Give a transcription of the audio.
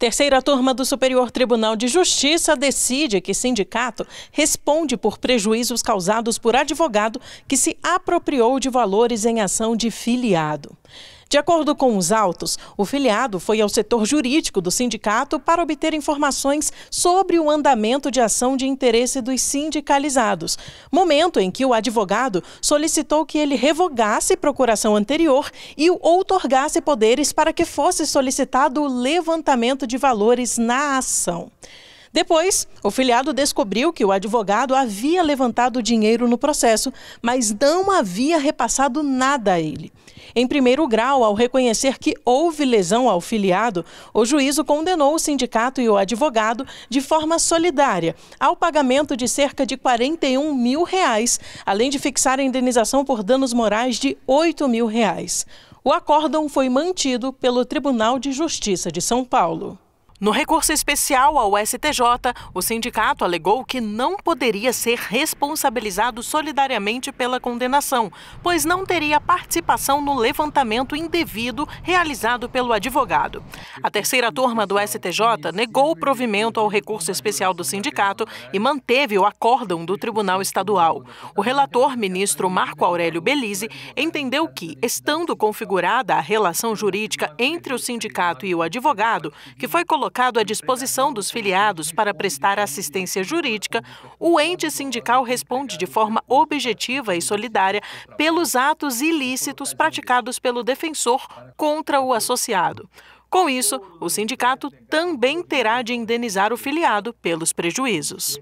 Terceira turma do Superior Tribunal de Justiça decide que sindicato responde por prejuízos causados por advogado que se apropriou de valores em ação de filiado. De acordo com os autos, o filiado foi ao setor jurídico do sindicato para obter informações sobre o andamento de ação de interesse dos sindicalizados, momento em que o advogado solicitou que ele revogasse procuração anterior e o outorgasse poderes para que fosse solicitado o levantamento de valores na ação. Depois, o filiado descobriu que o advogado havia levantado dinheiro no processo, mas não havia repassado nada a ele. Em primeiro grau, ao reconhecer que houve lesão ao filiado, o juízo condenou o sindicato e o advogado de forma solidária ao pagamento de cerca de 41 mil reais, além de fixar a indenização por danos morais de 8 mil reais. O acórdão foi mantido pelo Tribunal de Justiça de São Paulo. No recurso especial ao STJ, o sindicato alegou que não poderia ser responsabilizado solidariamente pela condenação, pois não teria participação no levantamento indevido realizado pelo advogado. A terceira turma do STJ negou o provimento ao recurso especial do sindicato e manteve o acórdão do Tribunal Estadual. O relator, ministro Marco Aurélio Belize, entendeu que, estando configurada a relação jurídica entre o sindicato e o advogado, que foi colocada colocado à disposição dos filiados para prestar assistência jurídica, o ente sindical responde de forma objetiva e solidária pelos atos ilícitos praticados pelo defensor contra o associado. Com isso, o sindicato também terá de indenizar o filiado pelos prejuízos.